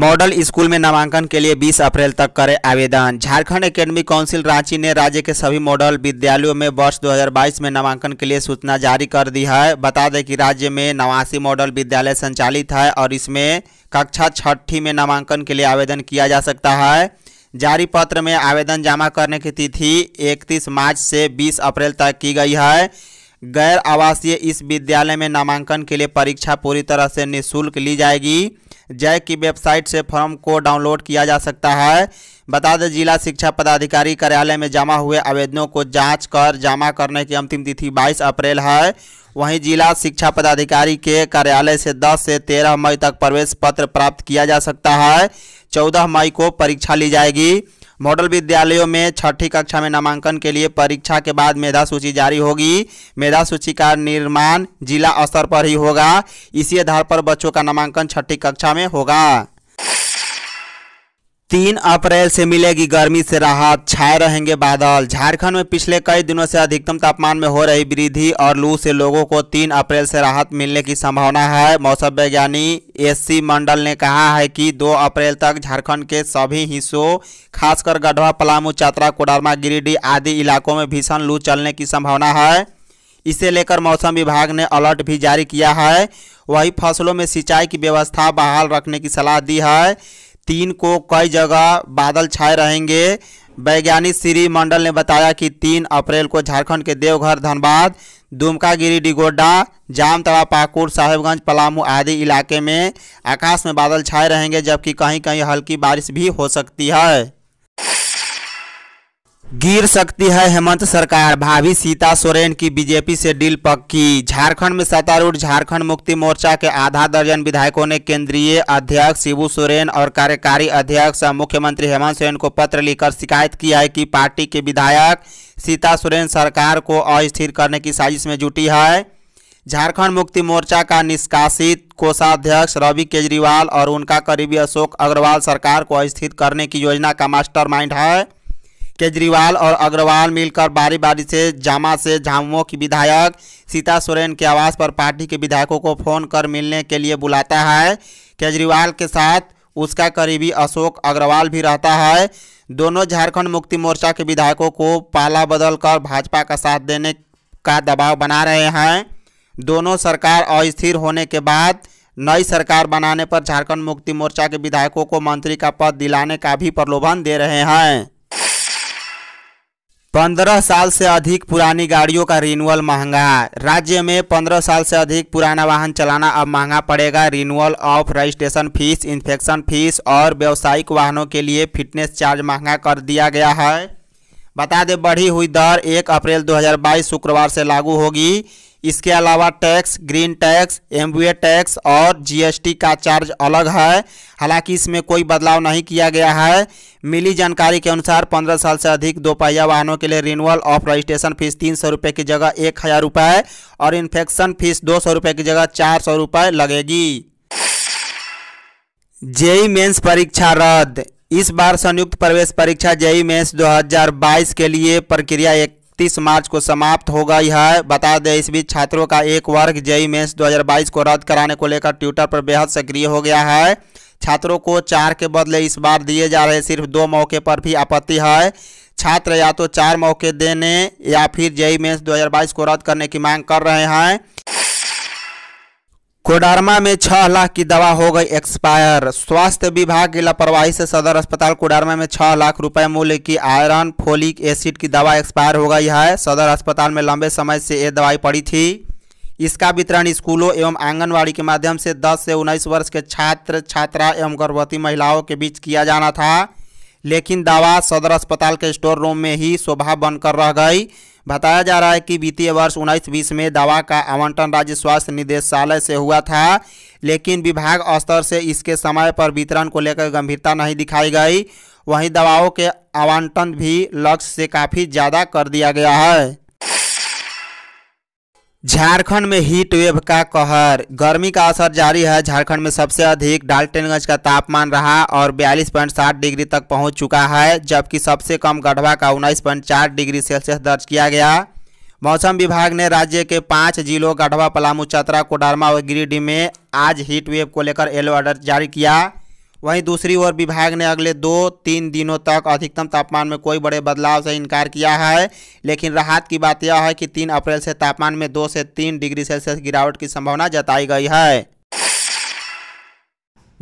model school में नामांकन के लिए 20 अप्रैल तक करें आवेदन झारखंड एकेडमी काउंसिल रांची ने राज्य के सभी मॉडल विद्यालयों में वर्ष 2022 में नामांकन के लिए सूचना जारी कर दी है बता दें कि राज्य में नवासी मॉडल विद्यालय संचालित है और इसमें कक्षा छठी में नामांकन के लिए आवेदन किया जा सकता है जारी पत्र में आवेदन जमा करने की तिथि इकतीस मार्च से बीस अप्रैल तक की गई है गैर आवासीय इस विद्यालय में नामांकन के लिए परीक्षा पूरी तरह से निःशुल्क ली जाएगी जय की वेबसाइट से फॉर्म को डाउनलोड किया जा सकता है बता दें जिला शिक्षा पदाधिकारी कार्यालय में जमा हुए आवेदनों को जांच कर जमा करने की अंतिम तिथि 22 अप्रैल है वहीं जिला शिक्षा पदाधिकारी के कार्यालय से 10 से 13 मई तक प्रवेश पत्र प्राप्त किया जा सकता है 14 मई को परीक्षा ली जाएगी मॉडल विद्यालयों में छठी कक्षा में नामांकन के लिए परीक्षा के बाद मेधा सूची जारी होगी मेधा सूची का निर्माण जिला स्तर पर ही होगा इसी आधार पर बच्चों का नामांकन छठी कक्षा में होगा तीन अप्रैल से मिलेगी गर्मी से राहत छाए रहेंगे बादल झारखंड में पिछले कई दिनों से अधिकतम तापमान में हो रही वृद्धि और लू से लोगों को तीन अप्रैल से राहत मिलने की संभावना है मौसम वैज्ञानी एस सी मंडल ने कहा है कि दो अप्रैल तक झारखंड के सभी हिस्सों खासकर गढ़वा पलामू चात्रा कोडरमा गिरिडीह आदि इलाकों में भीषण लू चलने की संभावना है इसे लेकर मौसम विभाग ने अलर्ट भी जारी किया है वही फसलों में सिंचाई की व्यवस्था बहाल रखने की सलाह दी है तीन को कई जगह बादल छाए रहेंगे वैज्ञानिक श्री मंडल ने बताया कि तीन अप्रैल को झारखंड के देवघर धनबाद दुमकागिरी डिगोडा जामतवा पाकुड़ साहेबगंज पलामू आदि इलाके में आकाश में बादल छाए रहेंगे जबकि कहीं कहीं हल्की बारिश भी हो सकती है गिर सकती है हेमंत सरकार भावी सीता सोरेन की बीजेपी से डील पक्की झारखंड में सत्तारूढ़ झारखंड मुक्ति मोर्चा के आधा दर्जन विधायकों ने केंद्रीय अध्यक्ष शिबू सोरेन और कार्यकारी अध्यक्ष मुख्यमंत्री हेमंत सोरेन को पत्र लिखकर शिकायत की है कि पार्टी के विधायक सीता सोरेन सरकार को अस्थिर करने की साजिश में जुटी है झारखंड मुक्ति मोर्चा का निष्कासित कोषाध्यक्ष रवि केजरीवाल और उनका करीबी अशोक अग्रवाल सरकार को अस्थिर करने की योजना का मास्टरमाइंड है केजरीवाल और अग्रवाल मिलकर बारी बारी से जामा से झामुमो की विधायक सीता सोरेन के आवास पर पार्टी के विधायकों को फ़ोन कर मिलने के लिए बुलाता है केजरीवाल के साथ उसका करीबी अशोक अग्रवाल भी रहता है दोनों झारखंड मुक्ति मोर्चा के विधायकों को पाला बदल कर भाजपा का साथ देने का दबाव बना रहे हैं दोनों सरकार अस्थिर होने के बाद नई सरकार बनाने पर झारखंड मुक्ति मोर्चा के विधायकों को मंत्री का पद दिलाने का भी प्रलोभन दे रहे हैं पंद्रह साल से अधिक पुरानी गाड़ियों का रिन्यूअल महंगा राज्य में पंद्रह साल से अधिक पुराना वाहन चलाना अब महंगा पड़ेगा renewal of registration fees inspection fees और व्यावसायिक वाहनों के लिए फिटनेस चार्ज महंगा कर दिया गया है बता दें बढ़ी हुई दर एक अप्रैल 2022 शुक्रवार से लागू होगी इसके अलावा tax green tax MBA tax और जीएसटी का चार्ज अलग है हालांकि इसमें कोई बदलाव नहीं किया गया है मिली जानकारी के अनुसार पंद्रह साल से अधिक दोपहिया वाहनों के लिए रिन्यूअल ऑफ रजिस्ट्रेशन फीस तीन सौ रुपये की जगह एक हज़ार रुपये और इन्फेक्शन फीस दो सौ रुपये की जगह चार सौ रुपये लगेगी जेई मेन्स परीक्षा रद्द इस बार संयुक्त प्रवेश परीक्षा जेई मेंस 2022 के लिए प्रक्रिया इकतीस मार्च को समाप्त हो गई है बता दें इस बीच छात्रों का एक वर्ग जेई मेंस 2022 को रद्द कराने को लेकर ट्विटर पर बेहद सक्रिय हो गया है छात्रों को चार के बदले इस बार दिए जा रहे सिर्फ दो मौके पर भी आपत्ति है छात्र या तो चार मौके देने या फिर जेई मेंस 2022 को रद्द करने की मांग कर रहे हैं कोडारमा में छह लाख की दवा हो गई एक्सपायर स्वास्थ्य विभाग की लापरवाही से सदर अस्पताल कोडारमा में छह लाख रुपए मूल्य की आयरन फोलिक एसिड की दवा एक्सपायर हो गई है सदर अस्पताल में लंबे समय से ये दवाई पड़ी थी इसका वितरण स्कूलों एवं आंगनवाड़ी के माध्यम से 10 से 19 वर्ष के छात्र छात्रा एवं गर्भवती महिलाओं के बीच किया जाना था लेकिन दवा सदर अस्पताल के स्टोर रूम में ही स्वभाव बनकर रह गई बताया जा रहा है कि वित्तीय वर्ष उन्नीस बीस में दवा का आवंटन राज्य स्वास्थ्य निदेशालय से हुआ था लेकिन विभाग स्तर से इसके समय पर वितरण को लेकर गंभीरता नहीं दिखाई गई वहीं दवाओं के आवंटन भी लक्ष्य से काफ़ी ज़्यादा कर दिया गया है झारखंड में हीट वेव का कहर गर्मी का असर जारी है झारखंड में सबसे अधिक डाल्टनगंज का तापमान रहा और 42.7 डिग्री तक पहुंच चुका है जबकि सबसे कम गढ़वा का 19.4 डिग्री सेल्सियस दर्ज किया गया मौसम विभाग ने राज्य के पाँच जिलों गढ़वा पलामू चतरा कोडरमा और गिरिडीह में आज हीट वेव को लेकर येलो अलर्ट जारी किया वहीं दूसरी ओर विभाग ने अगले दो तीन दिनों तक अधिकतम तापमान में कोई बड़े बदलाव से इनकार किया है लेकिन राहत की बात यह है कि तीन अप्रैल से तापमान में दो से तीन डिग्री सेल्सियस गिरावट की संभावना जताई गई है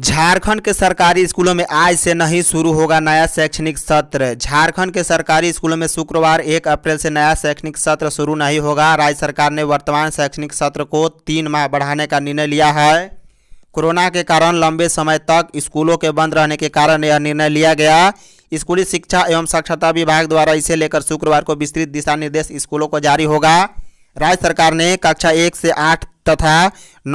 झारखंड के सरकारी स्कूलों में आज से नहीं शुरू होगा नया शैक्षणिक सत्र झारखंड के सरकारी स्कूलों में शुक्रवार एक अप्रैल से नया शैक्षणिक सत्र शुरू नहीं होगा राज्य सरकार ने वर्तमान शैक्षणिक सत्र को तीन माह बढ़ाने का निर्णय लिया है कोरोना के कारण लंबे समय तक स्कूलों के बंद रहने के कारण यह निर्णय लिया गया स्कूली शिक्षा एवं साक्षरता विभाग द्वारा इसे लेकर शुक्रवार को विस्तृत दिशा निर्देश स्कूलों को जारी होगा राज्य सरकार ने कक्षा एक से आठ तथा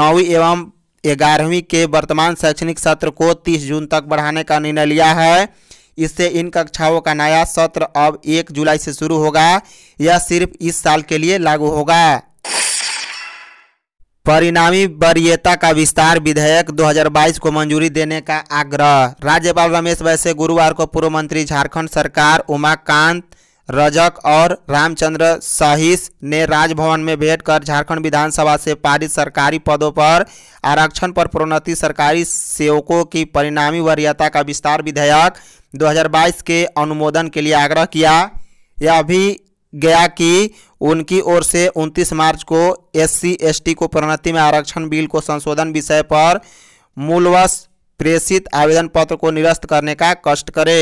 नौवीं एवं ग्यारहवीं के वर्तमान शैक्षणिक सत्र को 30 जून तक बढ़ाने का निर्णय लिया है इससे इन कक्षाओं का नया सत्र अब 1 जुलाई से शुरू होगा यह सिर्फ इस साल के लिए लागू होगा परिणामी वरीयता का विस्तार विधेयक 2022 को मंजूरी देने का आग्रह राज्यपाल रमेश वैसे गुरुवार को पूर्व मंत्री झारखंड सरकार उमाकांत रजक और रामचंद्र सहिस ने राजभवन में भेंट कर झारखंड विधानसभा से पारित सरकारी पदों पर आरक्षण पर प्रोन्नति सरकारी सेवकों की परिणामी वरीयता का विस्तार विधेयक 2022 के अनुमोदन के लिए आग्रह किया यह भी गया कि उनकी ओर से 29 मार्च को एससी एसटी को प्रोन्नति में आरक्षण बिल को संशोधन विषय पर मूलवश प्रेषित आवेदन पत्र को निरस्त करने का कष्ट करे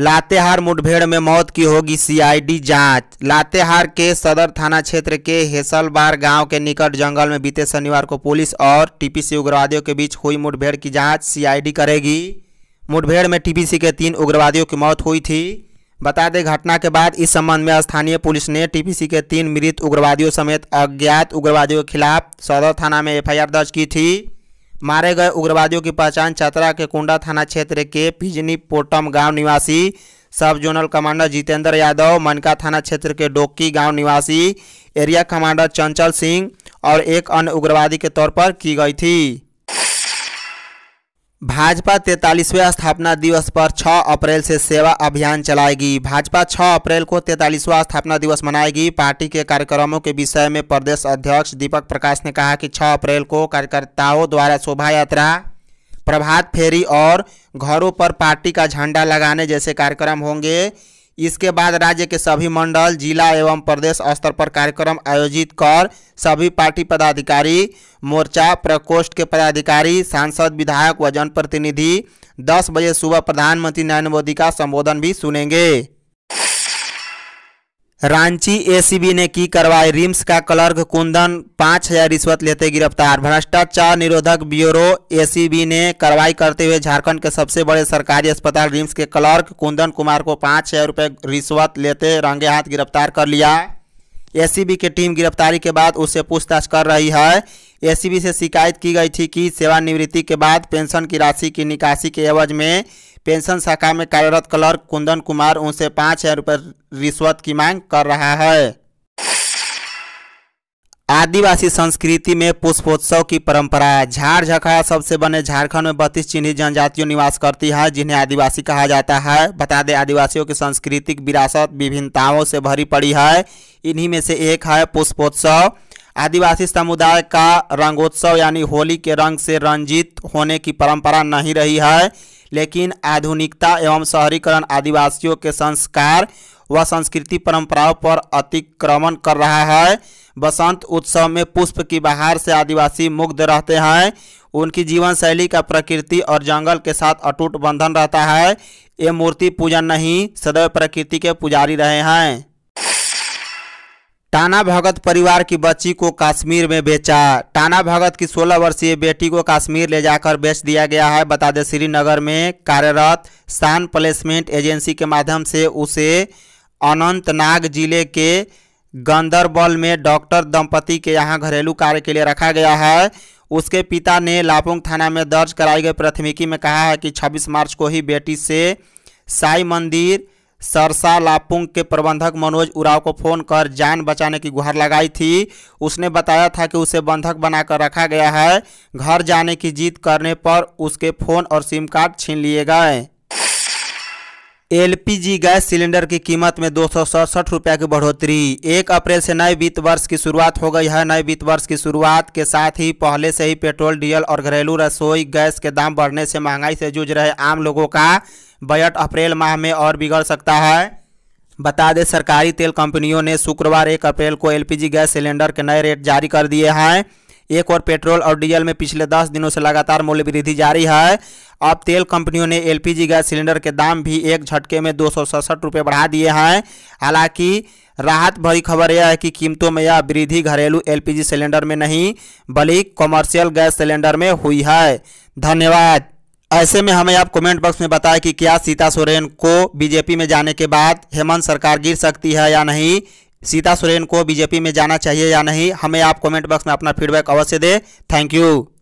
लातेहार मुठभेड़ में मौत की होगी सीआईडी जांच लातेहार के सदर थाना क्षेत्र के हेसलबार गांव के निकट जंगल में बीते शनिवार को पुलिस और टीपीसी उग्रवादियों के बीच हुई मुठभेड़ की जांच सीआईडी करेगी मुठभेड़ में टीपीसी के तीन उग्रवादियों की मौत हुई थी बता दें घटना के बाद इस संबंध में स्थानीय पुलिस ने टीपीसी के तीन मृत उग्रवादियों समेत अज्ञात उग्रवादियों के खिलाफ सदर थाना में एफआईआर दर्ज की थी मारे गए उग्रवादियों की पहचान चतरा के कुंडा थाना क्षेत्र के पिजनी पोटम गांव निवासी सब जोनल कमांडर जितेंद्र यादव मनका थाना क्षेत्र के डोकी गांव निवासी एरिया कमांडर चंचल सिंह और एक अन्य उग्रवादी के तौर पर की गई थी भाजपा तैतालीसवें स्थापना दिवस पर 6 अप्रैल से सेवा अभियान चलाएगी भाजपा 6 अप्रैल को तैतालीसवां स्थापना दिवस मनाएगी पार्टी के कार्यक्रमों के विषय में प्रदेश अध्यक्ष दीपक प्रकाश ने कहा कि 6 अप्रैल को कार्यकर्ताओं द्वारा शोभा यात्रा प्रभात फेरी और घरों पर पार्टी का झंडा लगाने जैसे कार्यक्रम होंगे इसके बाद राज्य के सभी मंडल जिला एवं प्रदेश स्तर पर कार्यक्रम आयोजित कर सभी पार्टी पदाधिकारी मोर्चा प्रकोष्ठ के पदाधिकारी सांसद विधायक व जनप्रतिनिधि दस बजे सुबह प्रधानमंत्री नरेंद्र मोदी का संबोधन भी सुनेंगे रांची एसीबी ने की कार्रवाई रिम्स का क्लर्क कुंदन पाँच हजार रिश्वत लेते गिरफ्तार भ्रष्टाचार निरोधक ब्यूरो एसीबी ने कार्रवाई करते हुए झारखंड के सबसे बड़े सरकारी अस्पताल रिम्स के क्लर्क कुंदन कुमार को पाँच हजार रुपये रिश्वत लेते रंगे हाथ गिरफ्तार कर लिया एसीबी की टीम गिरफ्तारी के बाद उससे पूछताछ कर रही है एसीबी से शिकायत की गई थी कि सेवानिवृत्ति के बाद पेंशन की राशि की निकासी के एवज में पेंशन शाखा में कार्यरत क्लर्क कुंदन कुमार उनसे पाँच हजार रुपये रिश्वत की मांग कर रहा है आदिवासी संस्कृति में पुष्पोत्सव की परंपरा है झाड़ झखड़ा सबसे बने झारखंड में बत्तीस चिन्हित जनजातियों निवास करती है जिन्हें आदिवासी कहा जाता है बता दें आदिवासियों की सांस्कृतिक विरासत विभिन्नताओं से भरी पड़ी है इन्हीं में से एक है पुष्पोत्सव आदिवासी समुदाय का रंगोत्सव यानी होली के रंग से रंजित होने की परंपरा नहीं रही है लेकिन आधुनिकता एवं शहरीकरण आदिवासियों के संस्कार व संस्कृति परंपराओं पर अतिक्रमण कर रहा है बसंत उत्सव में पुष्प की बहार से आदिवासी मुग्ध रहते हैं उनकी जीवन शैली का प्रकृति और जंगल के साथ अटूट बंधन रहता है ये मूर्ति पूजन नहीं सदैव प्रकृति के पुजारी रहे हैं टाना भगत परिवार की बच्ची को कश्मीर में बेचा टाना भगत की 16 वर्षीय बेटी को कश्मीर ले जाकर बेच दिया गया है बता दें श्रीनगर में कार्यरत शान प्लेसमेंट एजेंसी के माध्यम से उसे अनंतनाग जिले के गंदरबल में डॉक्टर दंपति के यहां घरेलू कार्य के लिए रखा गया है उसके पिता ने लापोंग थाना में दर्ज कराई गई प्राथमिकी में कहा है कि छब्बीस मार्च को ही बेटी से साई मंदिर सरसा लापुंग के प्रबंधक मनोज उराव को फोन कर जान बचाने की गुहार लगाई थी उसने बताया था कि उसे बंधक बनाकर रखा गया है घर जाने की जीत करने पर उसके फोन और सिम कार्ड छीन लिए गए एलपीजी गैस सिलेंडर की कीमत में दो सौ सड़सठ रुपये की बढ़ोतरी एक अप्रैल से नए वित्त वर्ष की शुरुआत हो गई है नए वित्त वर्ष की शुरुआत के साथ ही पहले से ही पेट्रोल डीजल और घरेलू रसोई गैस के दाम बढ़ने से महंगाई से जूझ रहे आम लोगों का बजट अप्रैल माह में और बिगड़ सकता है बता दें सरकारी तेल कंपनियों ने शुक्रवार एक अप्रैल को एलपीजी गैस सिलेंडर के नए रेट जारी कर दिए हैं एक और पेट्रोल और डीजल में पिछले दस दिनों से लगातार मूल्य वृद्धि जारी है अब तेल कंपनियों ने एलपीजी गैस सिलेंडर के दाम भी एक झटके में दो सौ बढ़ा दिए हैं हालांकि राहत भरी खबर यह है कि कीमतों में यह वृद्धि घरेलू एलपीजी सिलेंडर में नहीं बल्कि कॉमर्शियल गैस सिलेंडर में हुई है धन्यवाद ऐसे में हमें आप कमेंट बॉक्स में बताएं कि क्या सीता सोरेन को बीजेपी में जाने के बाद हेमंत सरकार गिर सकती है या नहीं सीता सोरेन को बीजेपी में जाना चाहिए या नहीं हमें आप कमेंट बॉक्स में अपना फीडबैक अवश्य दें थैंक यू